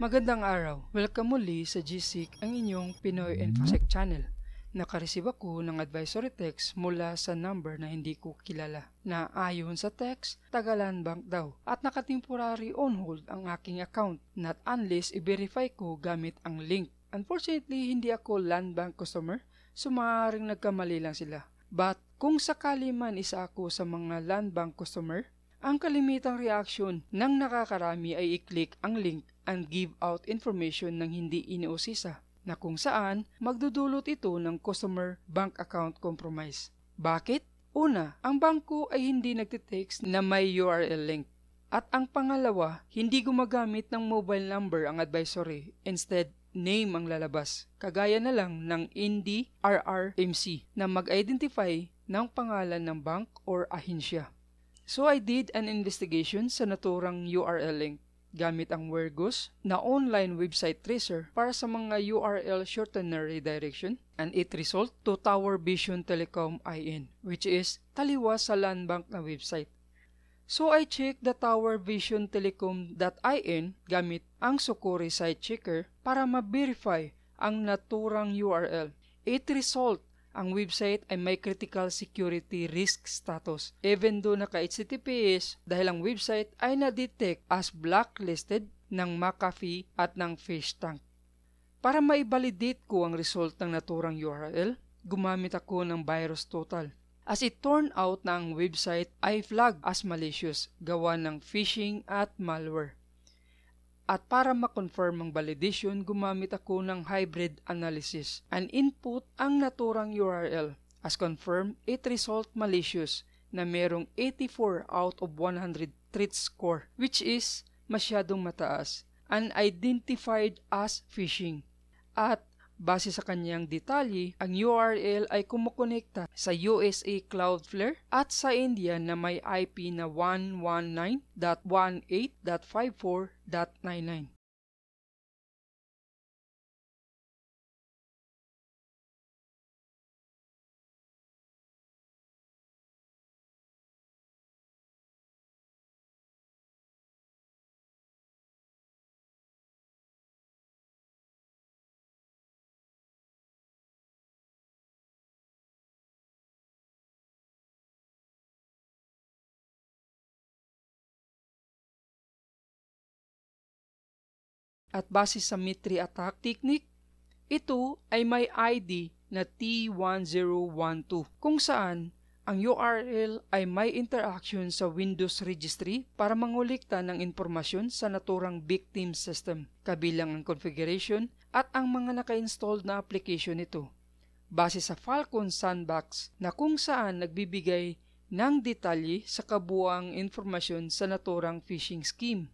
Magandang araw! Welcome muli sa GSIC ang inyong Pinoy mm-hmm. InfoSec channel. Nakareceive ako ng advisory text mula sa number na hindi ko kilala na ayon sa text, Tagalan Bank daw at nakatemporary on hold ang aking account not unless i-verify ko gamit ang link. Unfortunately, hindi ako land bank customer, so maaaring nagkamali lang sila. But kung sakali man isa ako sa mga land bank customer, ang kalimitang reaction ng nakakarami ay i-click ang link and give out information ng hindi iniusisa na kung saan magdudulot ito ng customer bank account compromise. Bakit? Una, ang bangko ay hindi nagtitext na may URL link. At ang pangalawa, hindi gumagamit ng mobile number ang advisory. Instead, name ang lalabas. Kagaya na lang ng INDI na mag-identify ng pangalan ng bank or ahinsya. So I did an investigation sa naturang URL link gamit ang Wergus na online website tracer para sa mga URL shortener redirection and it result to Tower Vision Telecom IN which is taliwas sa land bank na website. So I check the towervisiontelecom.in gamit ang Sukuri site checker para ma-verify ang naturang URL. It result ang website ay may critical security risk status even though naka-HTTPS dahil ang website ay na-detect as blacklisted ng McAfee at ng FaceTank. Para ma-validate ko ang result ng naturang URL, gumamit ako ng virus total. As it turned out na ang website ay flagged as malicious, gawa ng phishing at malware. At para makonfirm ang validation, gumamit ako ng hybrid analysis. An input ang naturang URL. As confirmed, it result malicious na merong 84 out of 100 threat score, which is masyadong mataas, unidentified as phishing. At Base sa kanyang detalye, ang URL ay kumukonekta sa USA Cloudflare at sa India na may IP na 119.18.54.99. At base sa Mitri attack technique, ito ay may ID na T1012 kung saan ang URL ay may interaction sa Windows Registry para mangulikta ng impormasyon sa naturang victim system, kabilang ang configuration at ang mga naka-installed na application nito. Base sa Falcon Sandbox na kung saan nagbibigay ng detalye sa kabuang informasyon sa naturang phishing scheme.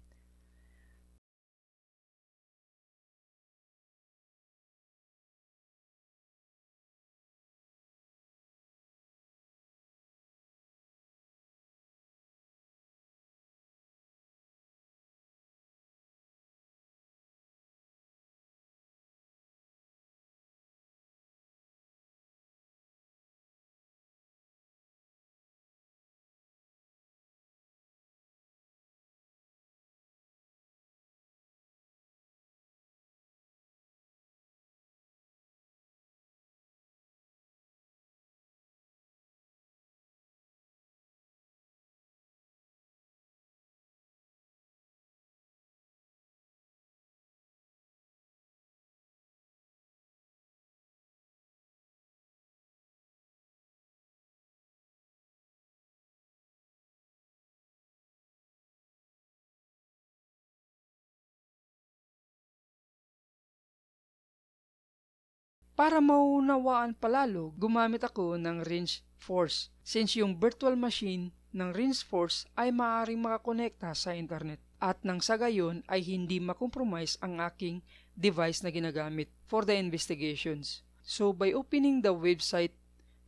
Para maunawaan palalo, gumamit ako ng range force since yung virtual machine ng range force ay maaaring makakonekta sa internet at nang sa gayon ay hindi makompromise ang aking device na ginagamit for the investigations. So by opening the website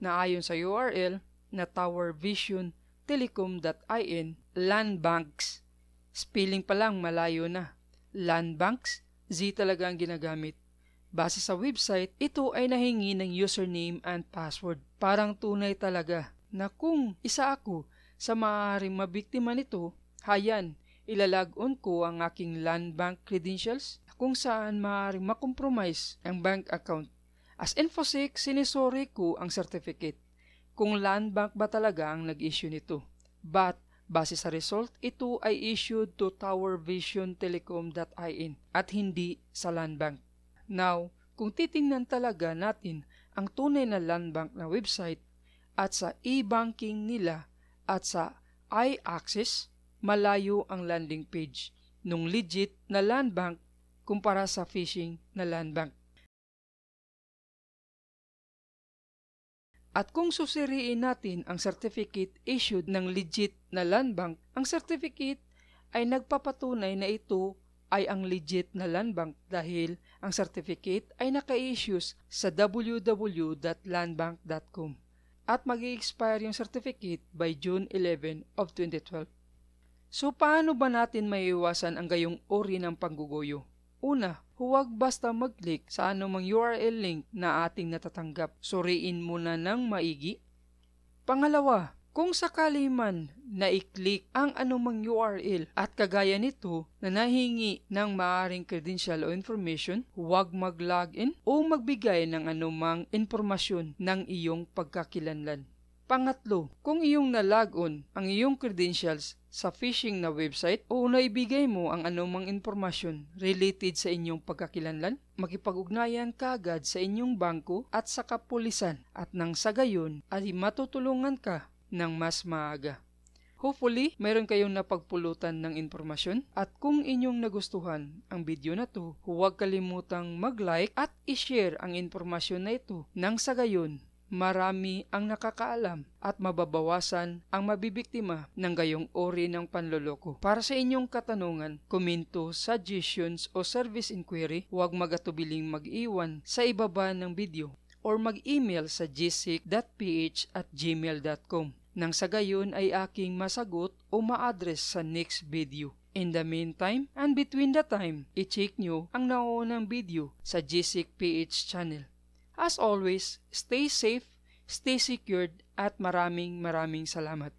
na ayon sa URL na towervisiontelecom.in landbanks. Spelling pa lang malayo na. Landbanks, Z talaga ang ginagamit Base sa website, ito ay nahingi ng username and password. Parang tunay talaga na kung isa ako sa maaaring mabiktima nito, hayan, ilalagon ko ang aking land bank credentials kung saan maaaring makompromise ang bank account. As InfoSec, sinisori ko ang certificate kung land bank ba talaga ang nag-issue nito. But Base sa result, ito ay issued to Tower Vision towervisiontelecom.in at hindi sa land bank. Now, kung titingnan talaga natin ang tunay na land bank na website at sa e-banking nila at sa i-access, malayo ang landing page nung legit na land bank kumpara sa phishing na land bank. At kung susiriin natin ang certificate issued ng legit na land bank, ang certificate ay nagpapatunay na ito ay ang legit na land bank dahil ang certificate ay naka-issues sa www.landbank.com at mag expire yung certificate by June 11 of 2012. So paano ba natin maiiwasan ang gayong uri ng pangguguyo? Una, huwag basta mag-click sa anumang URL link na ating natatanggap. Suriin muna ng maigi. Pangalawa, kung sakali man naiklik ang anumang URL at kagaya nito na nahingi ng maaring credential o information, huwag mag-login o magbigay ng anumang impormasyon ng iyong pagkakilanlan. Pangatlo, kung iyong nalogon ang iyong credentials sa phishing na website o naibigay mo ang anumang impormasyon related sa inyong pagkakilanlan, makipag-ugnayan kaagad sa inyong bangko at sa kapulisan at nang sa gayon ay matutulungan ka ng mas maaga. Hopefully, meron kayong napagpulutan ng impormasyon at kung inyong nagustuhan ang video na to, huwag kalimutang mag-like at i-share ang impormasyon na ito nang sa gayon marami ang nakakaalam at mababawasan ang mabibiktima ng gayong ori ng panloloko. Para sa inyong katanungan, komento, suggestions o service inquiry, huwag magatubiling mag-iwan sa ibaba ng video or mag-email sa gsic.ph at gmail.com nang sa gayon ay aking masagot o ma-address sa next video. In the meantime, and between the time, i-check nyo ang naunang video sa GSIC PH channel. As always, stay safe, stay secured, at maraming maraming salamat.